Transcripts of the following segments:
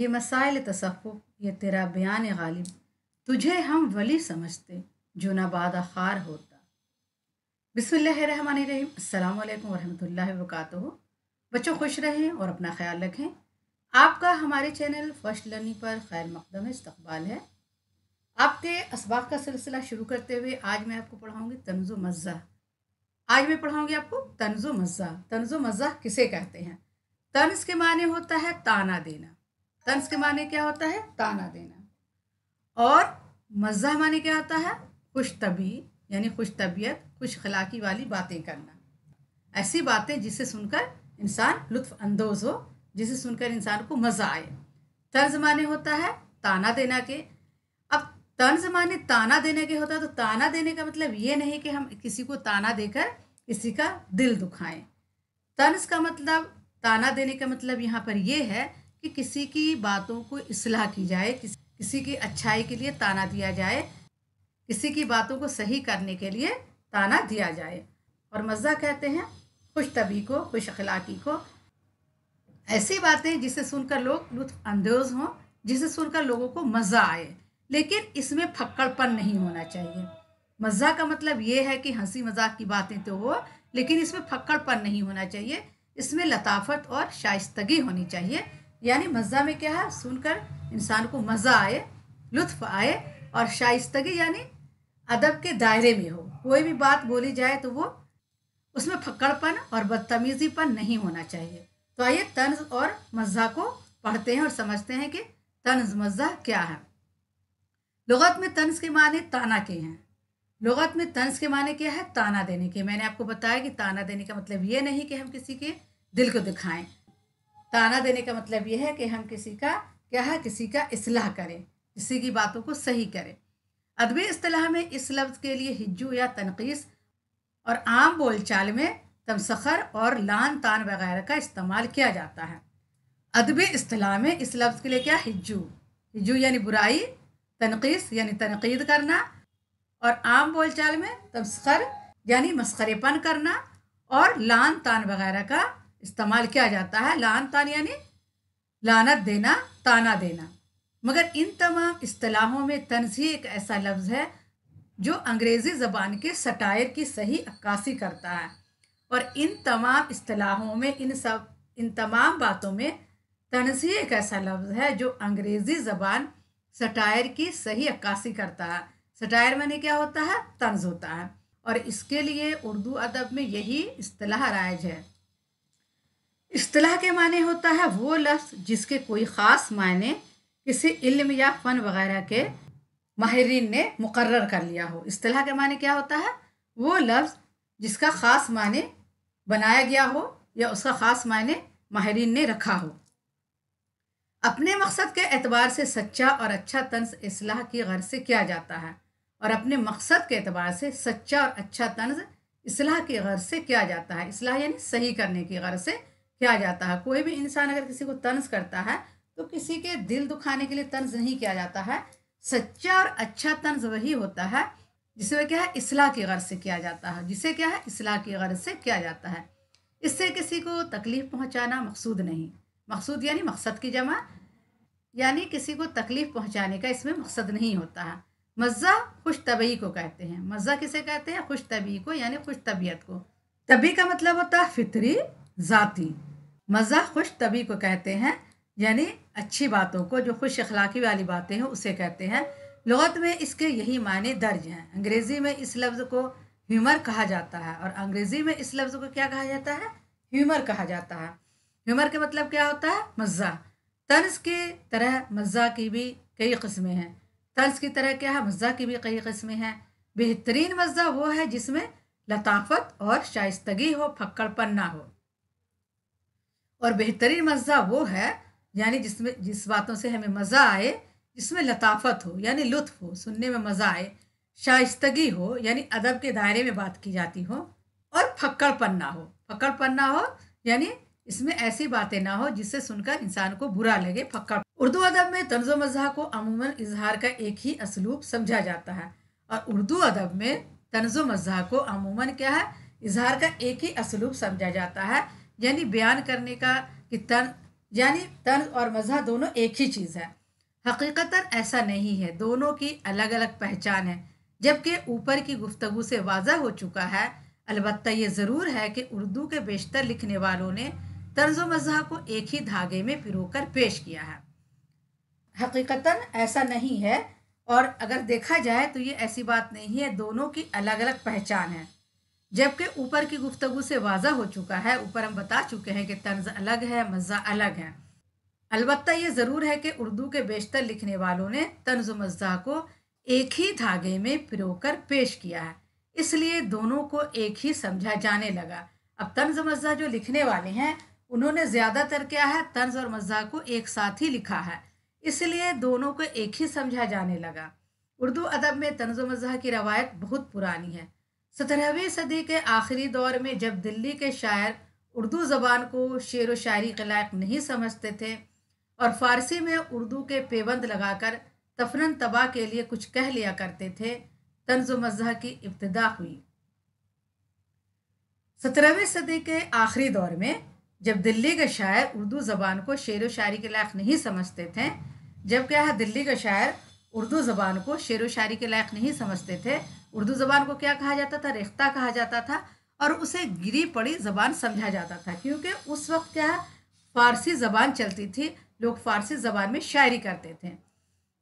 ये मसाइल तसफ़ ये तेरा बयान गालिब तुझे हम वली समझते जो ना बाद खार होता बिसमीम अल्लाम वरहमल वरक बच्चों खुश रहें और अपना ख्याल रखें आपका हमारे चैनल फर्स्ट लर्निंग पर खैर मकदम इस्तबाल है आपके इसबाक का सिलसिला शुरू करते हुए आज मैं आपको पढ़ाऊँगी तंज़ो मज़ा आज मैं पढ़ाऊँगी आपको तंज़ो मज़ा तंज़ो मज़ा किसे कहते हैं तनज़ के माने होता है ताना देना तंस के माने क्या होता है ताना देना और मज़ा माने क्या होता है खुश तबी यानी खुश तबीयत खुश खलाकी वाली बातें करना ऐसी बातें जिसे सुनकर इंसान लुत्फ अंदोज हो जिसे सुनकर इंसान को मज़ा आए तर्ज माने होता है ताना देना के अब तर्ज माने ताना देने के होता है तो ताना देने का मतलब ये नहीं कि हम किसी को ताना देकर किसी का दिल दुखाएं तर्ज का मतलब ताना देने का मतलब यहाँ पर यह है कि किसी की बातों को इसलाह की जाए किस, किसी की अच्छाई के लिए ताना दिया जाए किसी की बातों को सही करने के लिए ताना दिया जाए और मज़ा कहते हैं खुश तभी को खुश अखलाकी को ऐसी बातें जिसे सुनकर लोग लुत्फानंदोज हों जिसे सुनकर लोगों को मज़ा आए लेकिन इसमें फक्कड़पन नहीं होना चाहिए मज़ा का मतलब ये है कि हंसी मजाक की बातें तो हो लेकिन इसमें फक्कड़पन नहीं होना चाहिए इसमें लताफत और शाइस्तगी होनी चाहिए यानी मज़ा में क्या है सुनकर इंसान को मज़ा आए लुत्फ आए और शाइस्तगी यानी अदब के दायरे में हो कोई भी बात बोली जाए तो वो उसमें फक्कड़पन और बदतमीज़ीपन नहीं होना चाहिए तो आइए तंज और मज़ा को पढ़ते हैं और समझते हैं कि तंज मज़ा क्या है लगत में तंज के माने ताना के हैं लगत में तंज के माने क्या है ताना देने के मैंने आपको बताया कि ताना देने का मतलब ये नहीं कि हम किसी के दिल को दिखाएं ताना देने का मतलब यह है कि हम किसी का क्या है किसी का इसलाह करें किसी की बातों को सही करें अदबी असलाह में इस लफ्ज़ के लिए हिज्जू या तनकीस और आम बोलचाल में तमसखर और लान तान वगैरह का इस्तेमाल किया जाता है अदबी असलाह में इस लफ्ज़ के लिए क्या हिज्जू हिज्जू यानी बुराई तनकीस यानी तनकीद करना और आम बोलचाल में तमसखर यानी मस्खरेपन करना और लान तान वगैरह का इस्तेमाल किया जाता है लान तान यानी लानत देना ताना देना मगर इन तमाम असलाहों में तनजी एक ऐसा लफ्ज़ है जो अंग्रेज़ी ज़बान के सटायर की सही अक्कासी करता है और इन तमाम असलाहों में इन सब इन तमाम बातों में तनजी एक ऐसा लफ्ज़ है जो अंग्रेज़ी ज़बान सटायर की सही अक्कासी करता है सटायर मैंने क्या होता है तंज होता है और इसके लिए उर्दू अदब में यही असलाह राइज है अतलाह के माने होता है वो लफ्ज़ जिसके कोई ख़ास मायने किसी इल्म या फ़न वगैरह के माहरीन ने मुक़र कर लिया हो अतलाह के माने क्या होता है वो लफ्ज़ जिसका ख़ास मायने बनाया गया हो या उसका ख़ास मायने माहरीन ने रखा हो अपने मकसद के एतबार से सच्चा और अच्छा तंज असलाह की गर्ज से किया जाता है और अपने मकसद के एतबार से सच्चा और अच्छा तंज असलाह की गर्ज से किया जाता है असलाह यानी सही करने की गर्ज से किया जाता है कोई भी इंसान अगर किसी को तंज करता है तो किसी के दिल दुखाने के लिए तंज नहीं किया जाता है सच्चा और अच्छा तंज वही होता है जिसे क्या है इसलाह की गर्ज से किया जाता है जिसे क्या है इसलाह की गर्ज से किया जाता है इससे किसी को तकलीफ़ पहुंचाना मकसूद नहीं मकसूद यानी मकसद की जमा यानी किसी को तकलीफ़ पहुंचाने का इसमें मकसद नहीं होता है मज़ा खुश तबी को कहते हैं मज़ा किसे कहते हैं खुश तबी को यानी खुश तबीयत को तबी का मतलब होता है फितरी ज़ाती मज़ा खुश तभी को कहते हैं यानी अच्छी बातों को जो खुश अखलाकी वाली बातें हैं उसे कहते हैं लगत में इसके यही मायने दर्ज हैं अंग्रेज़ी में इस लफ्ज़ को ह्यूमर कहा जाता है और अंग्रेज़ी में इस लफ्ज़ को क्या कहा जाता है ह्यूमर कहा जाता है ह्यूमर के मतलब क्या होता है मज़ा तर्ज की तरह मज़ा की भी कई कस्में हैं तर्ज की तरह क्या है मज़ा की भी कई कस्में हैं बेहतरीन मज़ा वो है जिसमें लताफत और शाइस्तगी हो फक्कड़पन ना हो और बेहतरीन मज़ा वो है यानी जिसमें जिस बातों से हमें मज़ा आए जिसमें लताफत हो यानी लुत्फ हो सुनने में मज़ा आए शाइस्तगी हो यानी अदब के दायरे में बात की जाती हो और फक्कड़पन ना हो फक्कड़पन ना हो यानी इसमें ऐसी बातें ना हो जिससे सुनकर इंसान को बुरा लगे फक्कड़ उर्दू अदब में तंज मज़ा को अमूमन इजहार का एक ही असलूब समझा जाता है और उर्दू अदब में तंज मज़ा को अमूमन क्या है इजहार का एक ही असलूब समझा जाता है यानी बयान करने का कि तन यानी तन और मज़ह दोनों एक ही चीज़ है हकीकता ऐसा नहीं है दोनों की अलग अलग पहचान है जबकि ऊपर की गुफ्तगु से वाजा हो चुका है अलबत् ये ज़रूर है कि उर्दू के बेशतर लिखने वालों ने तर्ज व मज़ह को एक ही धागे में पिरो कर पेश किया है हकीकता ऐसा नहीं है और अगर देखा जाए तो ये ऐसी बात नहीं है दोनों की अलग अलग पहचान है जबकि ऊपर की गुफ्तगु से वाजा हो चुका है ऊपर हम बता चुके हैं कि तंज अलग है मज़ा अलग है अलबत् ये ज़रूर है कि उर्दू के बेशतर लिखने वालों ने तंज मज़ा को एक ही धागे में पिरो कर पेश किया है इसलिए दोनों को एक ही समझा जाने लगा अब तंज मज़ा जो लिखने वाले हैं उन्होंने ज़्यादातर क्या है तंज और मज़ा को एक साथ ही लिखा है इसलिए दोनों को एक ही समझा जाने लगा उर्दू अदब में तंज मज़ा की रवायत बहुत पुरानी है सत्रहवीं सदी के आखिरी दौर में जब दिल्ली के शायर उर्दू ज़बान को शेर व शायरी के लायक नहीं समझते थे और फ़ारसी में उर्दू के पेबंद लगाकर तफरन तबाह के लिए कुछ कह लिया करते थे तंज मजह की इब्तदा हुई सत्रहवीं सदी के आखिरी दौर में जब दिल्ली के शायर उर्दू ज़बान को शेर व शायरी के लायक नहीं समझते थे जब क्या दिल्ली के शायर उर्दू ज़बान को शेर व शायरी के लायक नहीं समझते थे उर्दू ज़बान को क्या कहा जाता था रेख्ता कहा जाता था और उसे गिरी पड़ी ज़बान समझा जाता था क्योंकि उस वक्त क्या फारसी ज़बान चलती थी लोग फारसी ज़बान में शायरी करते थे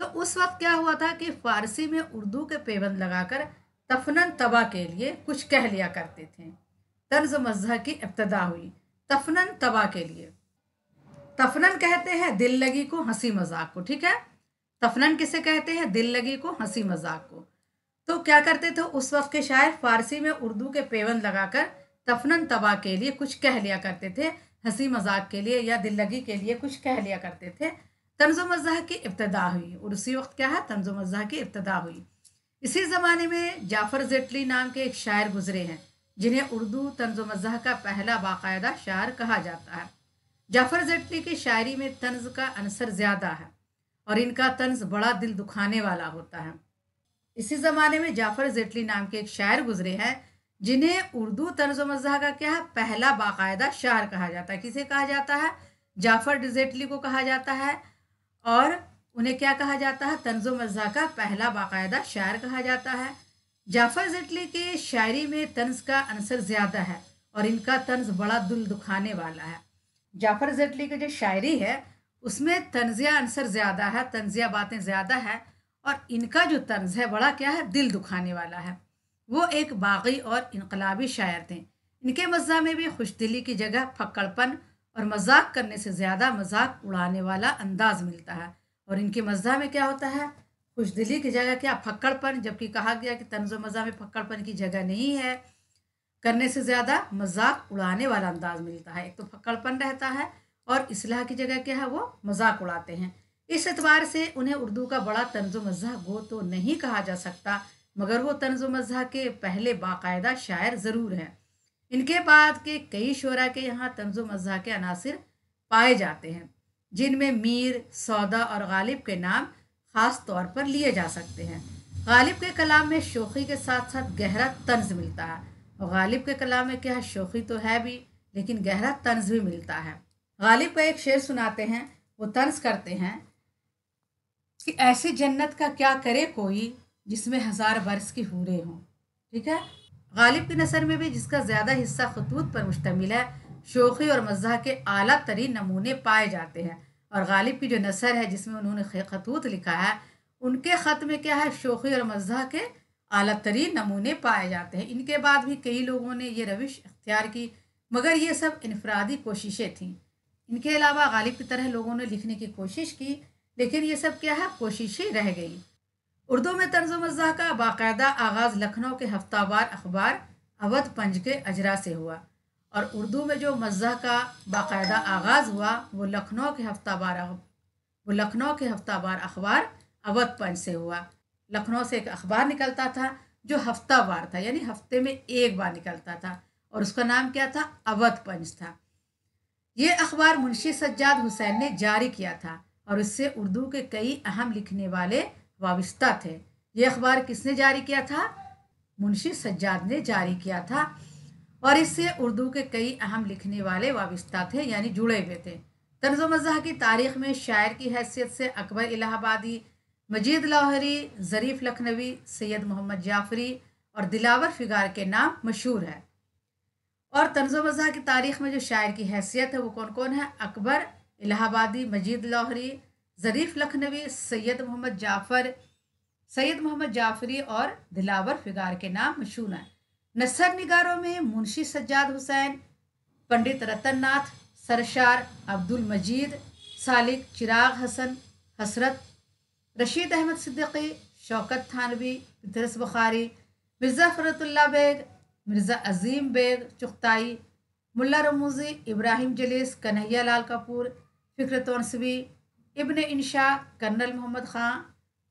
तो उस वक्त क्या हुआ था कि फ़ारसी में उर्दू के पेबंद लगाकर तफनन तबा के लिए कुछ कह लिया करते थे तर्ज मजह की इब्तदा हुई तफनन तबा के लिए तफनन कहते हैं दिल लगी को हंसी मजाक को ठीक है तफनन किसे कहते हैं दिल लगी को हंसी मजाक को तो क्या करते थे उस वक्त के शायर फारसी में उर्दू के पेवन लगाकर तफनन तबाह के लिए कुछ कह लिया करते थे हंसी मजाक के लिए या दिल लगी के लिए कुछ कह लिया करते थे तंज मज़ाह की इब्तदा हुई और उसी वक्त क्या है तंज मज़ाह की इब्तदा हुई इसी ज़माने में जाफ़र जेटली नाम के एक शायर गुजरे हैं जिन्हें उर्दू तंज़ मज़ाह का पहला बाकायदा शायर कहा जाता है जाफ़र जेटली की शायरी में तंज का अंसर ज़्यादा है और इनका तंज बड़ा दिल दुखाने वाला होता है इसी ज़माने में जाफ़र जेटली नाम के एक शायर गुजरे हैं जिन्हें उर्दू तर्ज मज़ा का क्या है पहला बाकायदा शायर कहा जाता है किसे कहा जाता है जाफ़र डिजेटली को कहा जाता है और उन्हें क्या कहा जाता है तर्ज मज़ा का पहला बाकायदा शायर कहा जाता है जाफ़र जेटली के शायरी में तंज का अंसर ज़्यादा है और इनका तंज बड़ा दिल दुखाने वाला है जाफ़र जेटली की जो शायरी है उसमें तंजिया अंसर ज़्यादा है तंजिया बातें ज़्यादा है और इनका जो तर्ज है बड़ा क्या है दिल दुखाने वाला है वो एक बागी और इनकलाबी शायर थे इनके मज़ा में भी खुश दिली की जगह फक्कड़पन और मजाक करने से ज़्यादा मजाक उड़ाने वाला अंदाज मिलता है और इनके मज़ा में क्या होता है खुश दिली की जगह क्या फक्कड़पन जबकि कहा गया कि तंज मज़ा में फक्कड़पन की जगह नहीं है करने से ज़्यादा मजाक उड़ाने वाला अंदाज मिलता है एक तो फक्कड़पन रहता है और इसलाह की जगह क्या है वो मजाक उड़ाते हैं इस एतबार से उन्हें उर्दू का बड़ा तंज मज़ा गो तो नहीं कहा जा सकता मगर वो तंज मज़ा के पहले बाकायदा शायर ज़रूर हैं इनके बाद के कई शरा के यहाँ तंज मज़ा के अनासर पाए जाते हैं जिनमें मीर सौदा और गालिब के नाम ख़ास तौर पर लिए जा सकते हैं गालिब के कलाम में शोखी के साथ साथ गहरा तंज मिलता है और गालिब के कलाम में क्या शोखी तो है भी लेकिन गहरा तंज भी मिलता है गालिब का एक शेर सुनाते हैं वो तंज करते हैं कि ऐसे जन्नत का क्या करे कोई जिसमें हज़ार वर्ष की हूरें हों ठीक है गालिब की नसर में भी जिसका ज़्यादा हिस्सा खतूत पर मुश्तमिल है शोखी और मज़ह के अली तरीन नमूने पाए जाते हैं और गालिब की जो नसर है जिसमें उन्होंने खतूत लिखा है उनके ख़त में क्या है शोखी और मज़ह के अली तरीन नमूने पाए जाते हैं इनके बाद भी कई लोगों ने यह रविश अख्तियार की मगर ये सब इनफरादी कोशिशें थीं इनके अलावा गालिब की तरह लोगों ने लिखने की कोशिश की लेकिन ये सब क्या है कोशिशें रह गई उर्दू में तर्ज मज़ा का बाकायदा आगाज़ लखनऊ के हफ्तावार अखबार अवध पंज के अजरा से हुआ और उर्दू में जो मज़ा का बाकायदा आगाज़ हुआ वो लखनऊ के हफ्तावार वो लखनऊ के हफ्तावार अखबार अवध पंज से हुआ लखनऊ से एक अखबार निकलता था जो हफ्तावार था यानी हफ्ते में एक बार निकलता था और उसका नाम क्या था अवध पंज था ये अखबार मुंशी सज्जाद हुसैन ने जारी किया था और इससे उर्दू के कई अहम लिखने वाले वाविस्ता थे ये अखबार किसने जारी किया था मुंशी सज्जाद ने जारी किया था और इससे उर्दू के कई अहम लिखने वाले वाविस्ता थे यानी जुड़े हुए थे तर्ज मजा की तारीख में शायर की हैसियत से अकबर इलाहाबादी मजीद लाहरी ज़रीफ़ लखनवी सैयद मोहम्मद जाफरी और दिलावर फिगार के नाम मशहूर है और तर्ज मजा की तारीख में जो शायर की हैसियत है वो कौन कौन है अकबर इलाहाबादी मजीद लाहौरी ज़रीफ़ लखनवी सैयद मोहम्मद जाफ़र सैयद मोहम्मद जाफरी और दिलावर फिगार के नाम मशहूर हैं नसर निगारों में मुंशी सज्जाद हुसैन पंडित रतन नाथ सरशार अब्दुल मजीद सालिक चिराग हसन हसरत रशीद अहमद सिद्दीकी शौकत थानवी इदरस बुखारी मिर्ज़ा फ़रतुल्ला बेग मिर्ज़ा अजीम बेग चुगताई मुल्ला रमूजी इब्राहिम जलीस कन्हैया लाल कपूर फ़िक्र तनसवी तो इबन इनशा कर्नल मोहम्मद ख़ान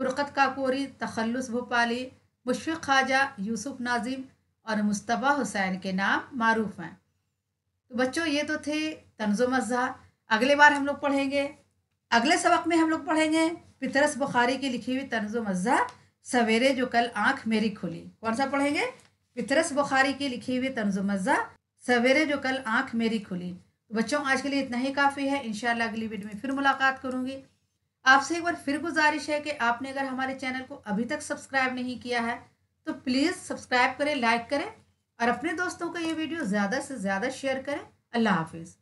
फ़ुरक़त काकोरी तखलस भोपाली मुशफ़ ख्वाजा यूसुफ नाजिम और मुस्तफ़ा हुसैन के नाम मरूफ हैं तो बच्चों ये तो थे तंज़ो मज़ा अगले बार हम लोग पढ़ेंगे अगले सबक में हम लोग पढ़ेंगे पितरस बुखारी की लिखी हुई तंज़ो मज़ा सवेरे जो कल आँख मेरी खुली कौन सा पढ़ेंगे पितरस बुखारी की लिखी हुई तंज़ो मज़ा सवेरे जो कल आँख मेरी खुली बच्चों आज के लिए इतना ही काफ़ी है इन अगली वीडियो में फिर मुलाकात करूँगी आपसे एक बार फिर गुजारिश है कि आपने अगर हमारे चैनल को अभी तक सब्सक्राइब नहीं किया है तो प्लीज़ सब्सक्राइब करें लाइक करें और अपने दोस्तों का ये वीडियो ज़्यादा से ज़्यादा शेयर करें अल्लाह हाफिज़